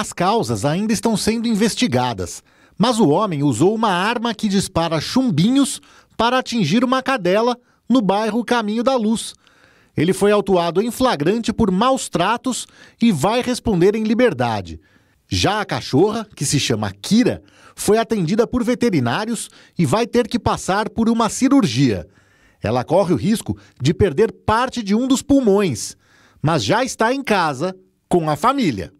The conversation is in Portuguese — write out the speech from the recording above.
As causas ainda estão sendo investigadas, mas o homem usou uma arma que dispara chumbinhos para atingir uma cadela no bairro Caminho da Luz. Ele foi autuado em flagrante por maus tratos e vai responder em liberdade. Já a cachorra, que se chama Kira, foi atendida por veterinários e vai ter que passar por uma cirurgia. Ela corre o risco de perder parte de um dos pulmões, mas já está em casa com a família.